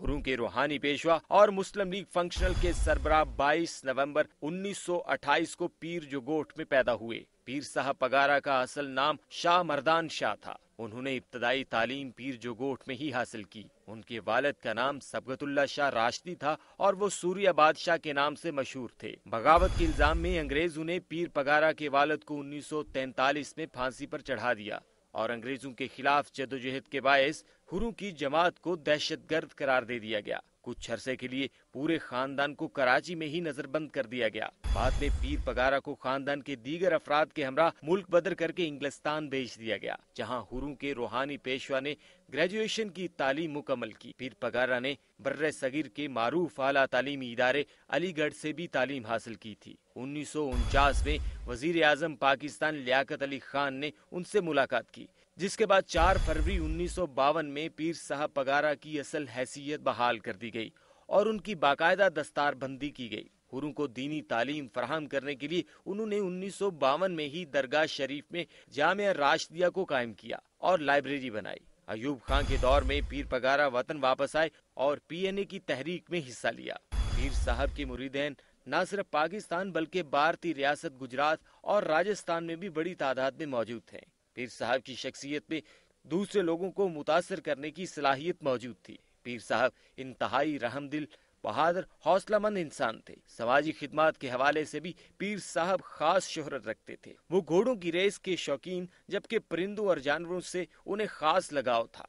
गुरु के रूहानी पेशवा और मुस्लिम लीग फंक्शनल के सरबराह 22 नवंबर 1928 को पीर जोगोट में पैदा हुए पीर साहब पगारा का असल नाम शाह मर्दान शाह था उन्होंने इब्तदाई तालीम पीर जोगोट में ही हासिल की उनके वालद का नाम सबगतुल्ला शाह राशदी था और वो सूर्य बादशाह के नाम से मशहूर थे बगावत के इल्जाम में अंग्रेज उन्हें पीर पगारा के वालद को 1943 में फांसी पर चढ़ा दिया और अंग्रेजों के खिलाफ जदोजहद के बायस हुरू की जमात को दहशतगर्द करार दे दिया गया कुछ अरसे के लिए पूरे खानदान को कराची में ही नजरबंद कर दिया गया बाद में पीर पगारा को खानदान के दीगर अफराद के हमरा मुल्क बदर करके इंग्लिस्तान भेज दिया गया जहाँ हुरू के रूहानी पेशवा ने ग्रेजुएशन की तालीम मुकम्मल की पीर पगारा ने बर्र सगीर के मारूफ आला तालीमी इदारे अलीगढ़ से भी तालीम हासिल की थी उन्नीस में वजीर आजम पाकिस्तान लियाकत अली खान ने उनसे मुलाकात की जिसके बाद 4 फरवरी उन्नीस में पीर साहब पगारा की असल हैसियत बहाल कर दी गई और उनकी बाकायदा दस्तार बंदी की गई हुरू को दीनी तालीम फराहम करने के लिए उन्होंने उन्नीस में ही दरगाह शरीफ में जाम राशदिया को कायम किया और लाइब्रेरी बनाई अयूब खान के दौर में पीर पगारा वतन वापस आए और पीएनए की तहरीक में हिस्सा लिया पीर साहब के मुरीदेन न सिर्फ पाकिस्तान बल्कि भारतीय रियासत गुजरात और राजस्थान में भी बड़ी तादाद में मौजूद थे पीर साहब की शख्सियत में दूसरे लोगों को मुतासर करने की सलाहियत मौजूद थी पीर साहब इंतहाई रहमदिल बहादुर हौसलामंद इंसान थे समाजी खिदमत के हवाले से भी पीर साहब खास शोहरत रखते थे वो घोड़ों की रेस के शौकीन जबकि परिंदों और जानवरों से उन्हें खास लगाव था